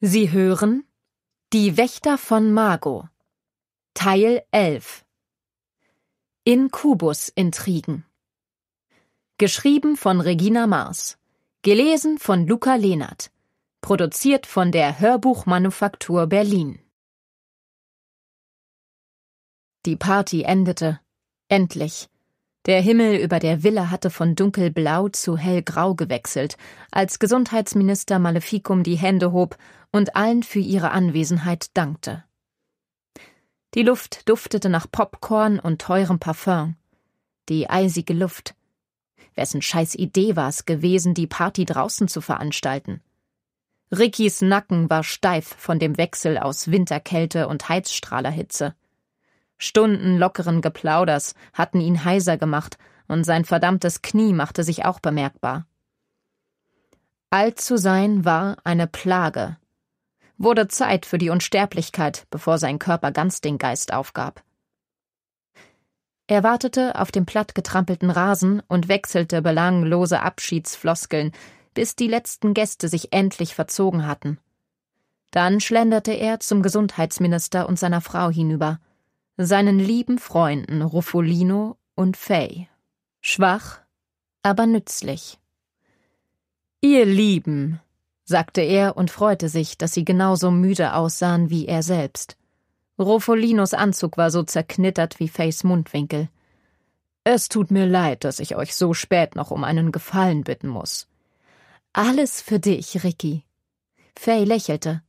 Sie hören Die Wächter von Mago Teil 11 Inkubus-Intrigen Geschrieben von Regina Mars Gelesen von Luca Lehnert Produziert von der Hörbuchmanufaktur Berlin Die Party endete. Endlich. Der Himmel über der Villa hatte von dunkelblau zu hellgrau gewechselt, als Gesundheitsminister Maleficum die Hände hob und allen für ihre Anwesenheit dankte. Die Luft duftete nach Popcorn und teurem Parfüm. Die eisige Luft. Wessen scheiß Idee war es gewesen, die Party draußen zu veranstalten? Rickys Nacken war steif von dem Wechsel aus Winterkälte und Heizstrahlerhitze. Stunden lockeren Geplauders hatten ihn heiser gemacht, und sein verdammtes Knie machte sich auch bemerkbar. Alt zu sein war eine Plage. Wurde Zeit für die Unsterblichkeit, bevor sein Körper ganz den Geist aufgab. Er wartete auf dem plattgetrampelten Rasen und wechselte belanglose Abschiedsfloskeln, bis die letzten Gäste sich endlich verzogen hatten. Dann schlenderte er zum Gesundheitsminister und seiner Frau hinüber seinen lieben Freunden Ruffolino und Fay. Schwach, aber nützlich. Ihr Lieben, sagte er und freute sich, dass sie genauso müde aussahen wie er selbst. Ruffolinos Anzug war so zerknittert wie Fays Mundwinkel. Es tut mir leid, dass ich euch so spät noch um einen Gefallen bitten muss. Alles für dich, Ricky. Fay lächelte.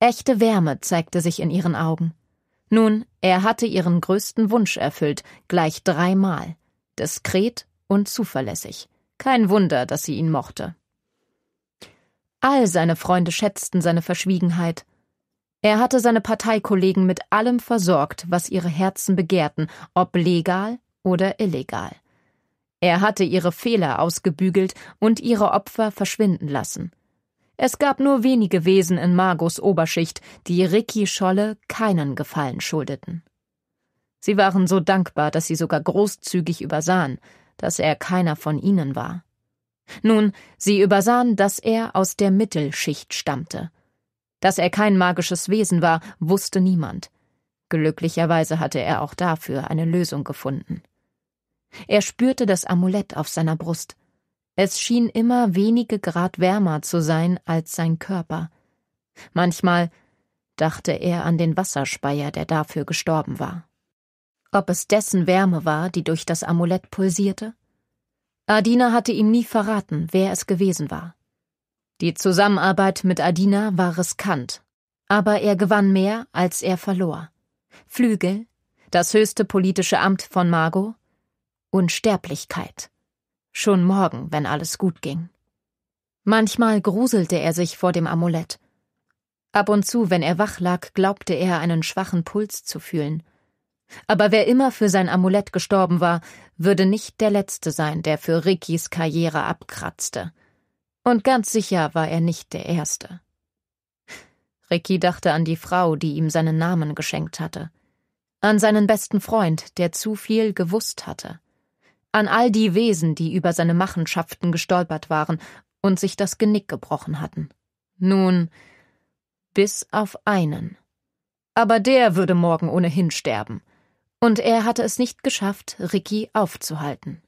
Echte Wärme zeigte sich in ihren Augen. Nun, er hatte ihren größten Wunsch erfüllt, gleich dreimal. Diskret und zuverlässig. Kein Wunder, dass sie ihn mochte. All seine Freunde schätzten seine Verschwiegenheit. Er hatte seine Parteikollegen mit allem versorgt, was ihre Herzen begehrten, ob legal oder illegal. Er hatte ihre Fehler ausgebügelt und ihre Opfer verschwinden lassen. Es gab nur wenige Wesen in Margos Oberschicht, die Ricky Scholle keinen Gefallen schuldeten. Sie waren so dankbar, dass sie sogar großzügig übersahen, dass er keiner von ihnen war. Nun, sie übersahen, dass er aus der Mittelschicht stammte. Dass er kein magisches Wesen war, wusste niemand. Glücklicherweise hatte er auch dafür eine Lösung gefunden. Er spürte das Amulett auf seiner Brust. Es schien immer wenige Grad wärmer zu sein als sein Körper. Manchmal dachte er an den Wasserspeier, der dafür gestorben war. Ob es dessen Wärme war, die durch das Amulett pulsierte? Adina hatte ihm nie verraten, wer es gewesen war. Die Zusammenarbeit mit Adina war riskant, aber er gewann mehr, als er verlor. Flügel, das höchste politische Amt von Margot, Unsterblichkeit. Schon morgen, wenn alles gut ging. Manchmal gruselte er sich vor dem Amulett. Ab und zu, wenn er wach lag, glaubte er, einen schwachen Puls zu fühlen. Aber wer immer für sein Amulett gestorben war, würde nicht der Letzte sein, der für Rikis Karriere abkratzte. Und ganz sicher war er nicht der Erste. Ricky dachte an die Frau, die ihm seinen Namen geschenkt hatte, an seinen besten Freund, der zu viel gewusst hatte, an all die Wesen, die über seine Machenschaften gestolpert waren und sich das Genick gebrochen hatten. Nun, bis auf einen. Aber der würde morgen ohnehin sterben. Und er hatte es nicht geschafft, Ricky aufzuhalten.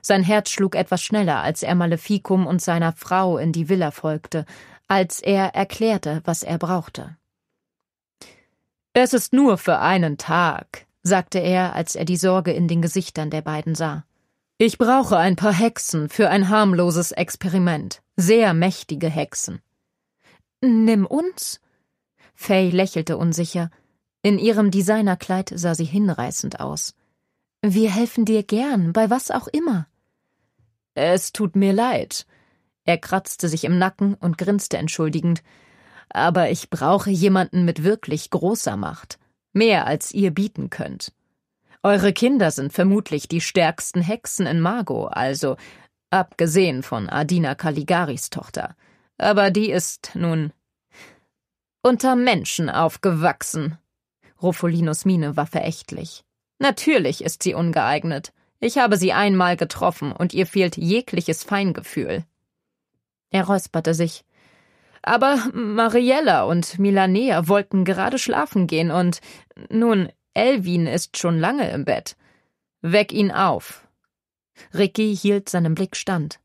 Sein Herz schlug etwas schneller, als er Maleficum und seiner Frau in die Villa folgte, als er erklärte, was er brauchte. Es ist nur für einen Tag, sagte er, als er die Sorge in den Gesichtern der beiden sah. Ich brauche ein paar Hexen für ein harmloses Experiment. Sehr mächtige Hexen. Nimm uns? Fay lächelte unsicher. In ihrem Designerkleid sah sie hinreißend aus. Wir helfen dir gern, bei was auch immer. Es tut mir leid. Er kratzte sich im Nacken und grinste entschuldigend. Aber ich brauche jemanden mit wirklich großer Macht mehr als ihr bieten könnt. Eure Kinder sind vermutlich die stärksten Hexen in Margo, also abgesehen von Adina Caligaris Tochter. Aber die ist nun unter Menschen aufgewachsen. Ruffolinos Miene war verächtlich. Natürlich ist sie ungeeignet. Ich habe sie einmal getroffen und ihr fehlt jegliches Feingefühl. Er räusperte sich. Aber Mariella und Milanea wollten gerade schlafen gehen und nun, Elvin ist schon lange im Bett. Weck ihn auf. Ricky hielt seinem Blick stand.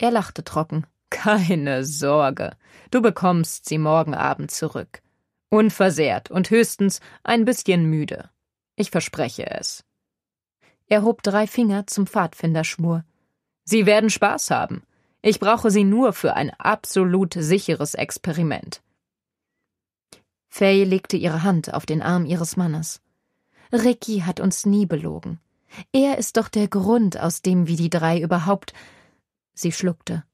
Er lachte trocken. Keine Sorge, du bekommst sie morgen Abend zurück. Unversehrt und höchstens ein bisschen müde. Ich verspreche es. Er hob drei Finger zum Pfadfinderschmur. Sie werden Spaß haben. Ich brauche sie nur für ein absolut sicheres Experiment. Faye legte ihre Hand auf den Arm ihres Mannes. Ricky hat uns nie belogen. Er ist doch der Grund, aus dem wir die drei überhaupt. Sie schluckte.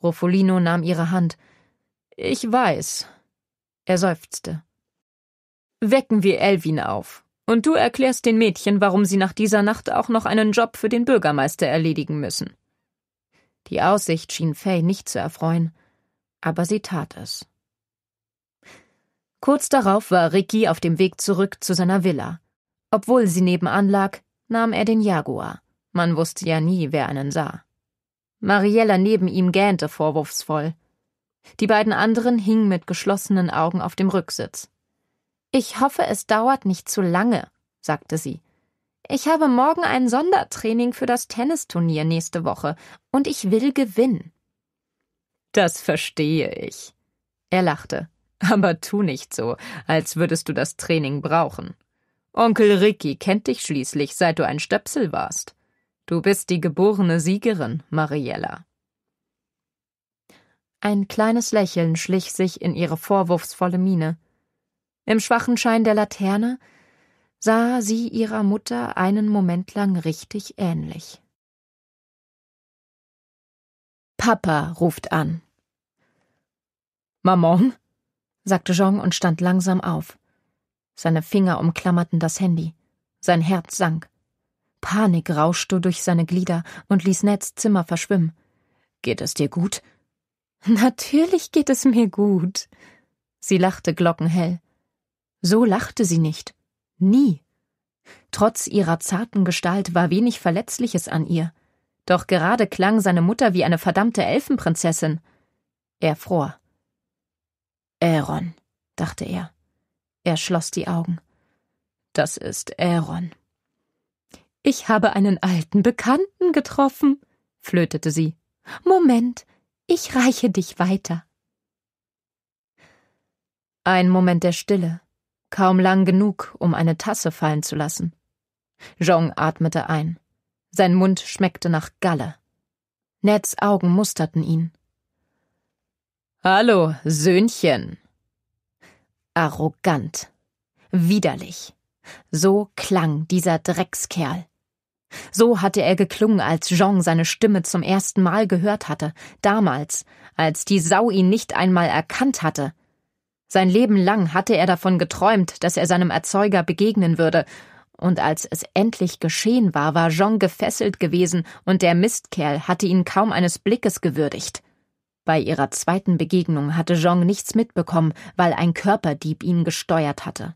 Ruffolino nahm ihre Hand. Ich weiß. Er seufzte. Wecken wir Elvin auf. Und du erklärst den Mädchen, warum sie nach dieser Nacht auch noch einen Job für den Bürgermeister erledigen müssen. Die Aussicht schien Fay nicht zu erfreuen, aber sie tat es. Kurz darauf war Ricky auf dem Weg zurück zu seiner Villa. Obwohl sie nebenan lag, nahm er den Jaguar. Man wusste ja nie, wer einen sah. Mariella neben ihm gähnte vorwurfsvoll. Die beiden anderen hingen mit geschlossenen Augen auf dem Rücksitz. Ich hoffe, es dauert nicht zu lange, sagte sie. Ich habe morgen ein Sondertraining für das Tennisturnier nächste Woche und ich will gewinnen. Das verstehe ich. Er lachte. Aber tu nicht so, als würdest du das Training brauchen. Onkel Ricky kennt dich schließlich, seit du ein Stöpsel warst. Du bist die geborene Siegerin, Mariella. Ein kleines Lächeln schlich sich in ihre vorwurfsvolle Miene. Im schwachen Schein der Laterne sah sie ihrer Mutter einen Moment lang richtig ähnlich. Papa ruft an. Maman? sagte Jean und stand langsam auf. Seine Finger umklammerten das Handy. Sein Herz sank. Panik rauschte durch seine Glieder und ließ Neds Zimmer verschwimmen. Geht es dir gut? Natürlich geht es mir gut. Sie lachte glockenhell. So lachte sie nicht. Nie. Trotz ihrer zarten Gestalt war wenig Verletzliches an ihr. Doch gerade klang seine Mutter wie eine verdammte Elfenprinzessin. Er fror. Aaron, dachte er. Er schloss die Augen. Das ist Aaron. Ich habe einen alten Bekannten getroffen, flötete sie. Moment, ich reiche dich weiter. Ein Moment der Stille kaum lang genug, um eine Tasse fallen zu lassen. Jean atmete ein. Sein Mund schmeckte nach Galle. Neds Augen musterten ihn. Hallo, Söhnchen. Arrogant. Widerlich. So klang dieser Dreckskerl. So hatte er geklungen, als Jean seine Stimme zum ersten Mal gehört hatte, damals, als die Sau ihn nicht einmal erkannt hatte, sein Leben lang hatte er davon geträumt, dass er seinem Erzeuger begegnen würde, und als es endlich geschehen war, war Jean gefesselt gewesen, und der Mistkerl hatte ihn kaum eines Blickes gewürdigt. Bei ihrer zweiten Begegnung hatte Jean nichts mitbekommen, weil ein Körperdieb ihn gesteuert hatte.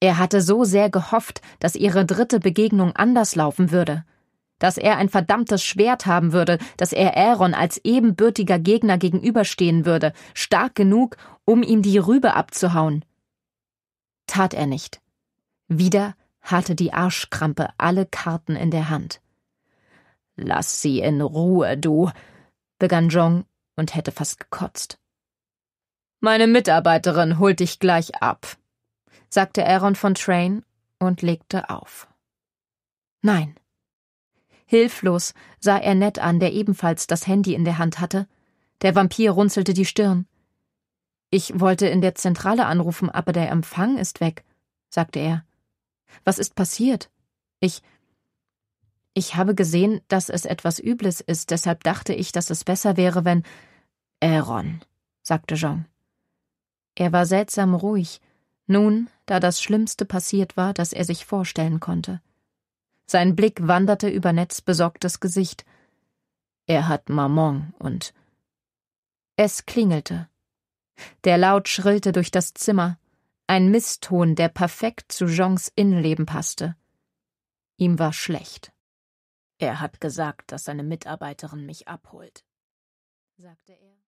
Er hatte so sehr gehofft, dass ihre dritte Begegnung anders laufen würde, dass er ein verdammtes Schwert haben würde, dass er Aaron als ebenbürtiger Gegner gegenüberstehen würde, stark genug, um ihm die Rübe abzuhauen. Tat er nicht. Wieder hatte die Arschkrampe alle Karten in der Hand. Lass sie in Ruhe, du, begann Jong und hätte fast gekotzt. Meine Mitarbeiterin holt dich gleich ab, sagte Aaron von Train und legte auf. Nein. Hilflos sah er Ned an, der ebenfalls das Handy in der Hand hatte. Der Vampir runzelte die Stirn. Ich wollte in der Zentrale anrufen, aber der Empfang ist weg, sagte er. Was ist passiert? Ich. Ich habe gesehen, dass es etwas Übles ist, deshalb dachte ich, dass es besser wäre, wenn. Aaron, sagte Jean. Er war seltsam ruhig, nun, da das Schlimmste passiert war, das er sich vorstellen konnte. Sein Blick wanderte über Nets besorgtes Gesicht. Er hat Maman und. Es klingelte. Der Laut schrillte durch das Zimmer, ein Misston, der perfekt zu Jeans Innenleben passte. Ihm war schlecht. Er hat gesagt, dass seine Mitarbeiterin mich abholt, sagte er.